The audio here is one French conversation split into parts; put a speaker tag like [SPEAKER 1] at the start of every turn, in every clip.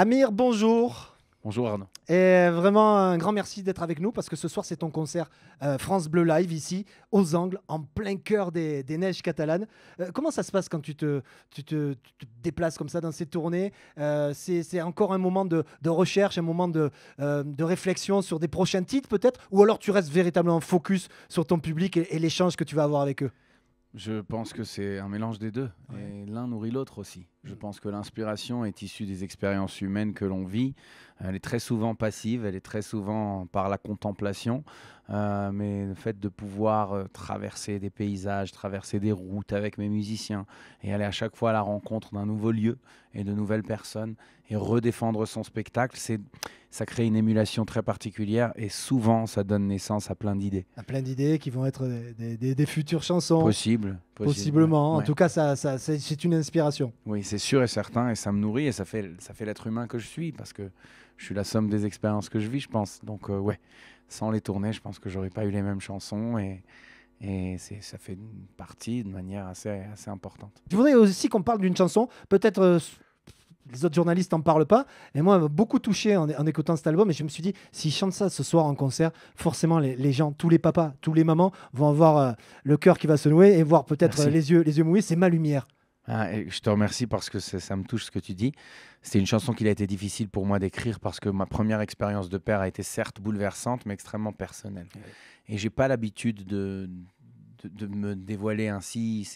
[SPEAKER 1] Amir, bonjour. Bonjour Arnaud. Et vraiment un grand merci d'être avec nous parce que ce soir c'est ton concert euh, France Bleu Live ici aux Angles en plein cœur des, neiges catalanes. Euh, comment ça se passe quand tu te, tu te, déplaces comme ça dans ces tournées euh, C'est encore un moment de, recherche, un moment de, réflexion sur des prochains titres peut-être Ou alors
[SPEAKER 2] tu restes véritablement focus sur ton public et l'échange que tu vas avoir avec eux je pense que c'est un mélange des deux. Et l'un nourrit l'autre aussi. Je mm. pense que l'inspiration est issue des expériences humaines que l'on vit. Elle est très souvent passive, elle est très souvent par la contemplation. Euh, mais le fait de pouvoir euh, traverser des paysages, traverser des routes avec mes musiciens et aller à chaque fois à la rencontre d'un nouveau lieu et de nouvelles personnes et redéfendre son spectacle, c'est ça crée une émulation très particulière et souvent ça donne naissance à plein d'idées.
[SPEAKER 1] À plein d'idées qui vont être des, futures chansons. Possible. Possiblement. En tout
[SPEAKER 2] cas, ça, c'est une inspiration. Oui, c'est sûr et certain et ça me nourrit et ça fait, l'être humain que je suis parce que je suis la somme des expériences que je vis, je pense. Donc, euh, ouais sans les tourner, je pense que j'aurais pas eu les mêmes chansons et, et ça fait une partie de manière assez, importante.
[SPEAKER 1] Je voudrais aussi qu'on parle d'une chanson, peut-être euh, les autres journalistes n'en parlent pas, et moi, m'a beaucoup touché en, écoutant cet album, et je me suis dit, s'ils chantent ça ce soir en concert, forcément, les, gens, tous les papas, tous les mamans vont avoir euh, le cœur qui va se nouer et voir peut-être euh, les, yeux, les
[SPEAKER 2] yeux mouillés, c'est ma lumière. Ah, je te remercie parce que ça, me touche ce que tu dis. C'est une chanson qu'il a été difficile pour moi d'écrire parce que ma première expérience de père a été certes bouleversante, mais extrêmement personnelle. Et Et j'ai pas l'habitude de, me dévoiler ainsi.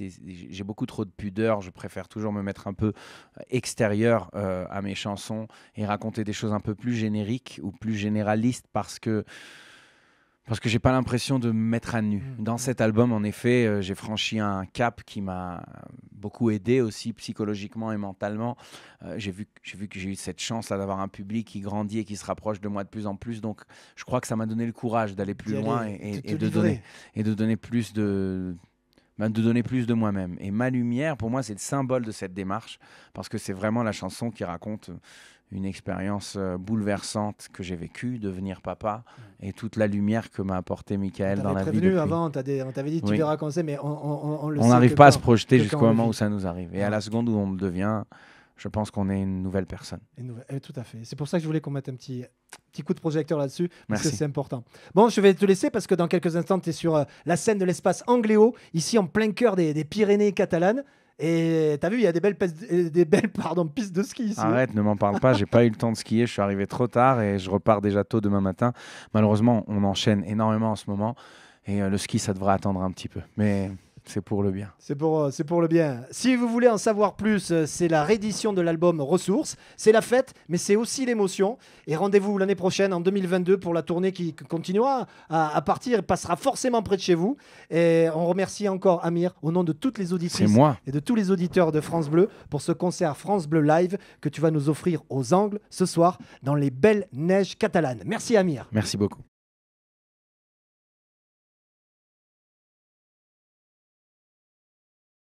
[SPEAKER 2] J'ai beaucoup trop de pudeur. Je préfère toujours me mettre un peu euh, extérieur euh, à mes chansons et raconter des choses un peu plus génériques ou plus généralistes parce que parce que j'ai pas l'impression de me mettre à nu. Mmh, Dans mmh. cet album, en effet, euh, j'ai franchi un cap qui m'a beaucoup aidé aussi psychologiquement et mentalement. Euh, j'ai vu, vu que j'ai eu cette chance là d'avoir un public qui grandit et qui se rapproche de moi de plus en plus. Donc, je crois que ça m'a donné le courage d'aller plus loin et, de donner et de donner plus de bah, de donner plus de moi-même. Et ma lumière, pour moi, c'est le symbole de cette démarche parce que c'est vraiment la chanson qui raconte une expérience euh, bouleversante que j'ai vécue, devenir papa, et toute la lumière que m'a apporté Michael dans la vie. Depuis. Avant,
[SPEAKER 1] on t'avait dit, tu verras quand mais on, on n'arrive pas à se projeter jusqu'au moment où ça
[SPEAKER 2] nous arrive. Et à la seconde où on devient, je pense qu'on est une nouvelle personne.
[SPEAKER 1] Eh, tout à fait. C'est pour ça que je voulais qu'on mette un petit, petit coup de projecteur là-dessus, parce que c'est important. Bon, je vais te laisser parce que dans quelques instants, tu es sur euh, la scène de l'espace Angléo, ici en plein cœur des Pyrénées catalanes. Et t'as vu, il y a des belles, euh, des belles pardon, pistes de ski ici. Hein. Arrête,
[SPEAKER 2] ne m'en parle pas, j'ai pas eu le temps de skier, je suis arrivé trop tard et je repars déjà tôt demain matin. Malheureusement, on enchaîne énormément en ce moment et euh, le ski, ça devrait attendre un petit peu. Mais c'est pour le bien. C'est pour, euh, c'est
[SPEAKER 1] pour le bien. Si vous voulez en savoir plus, euh, c'est la réédition de l'album Ressources. C'est la fête, mais c'est aussi l'émotion. Et rendez-vous l'année prochaine, en 2022, pour la tournée qui continuera à, partir et passera forcément près de chez vous. Et on remercie encore Amir au nom de toutes les auditrices et de tous les auditeurs de France Bleu pour ce concert France Bleu Live que tu vas nous offrir aux Angles ce soir dans les belles neiges catalanes. Merci Amir.
[SPEAKER 2] Merci beaucoup.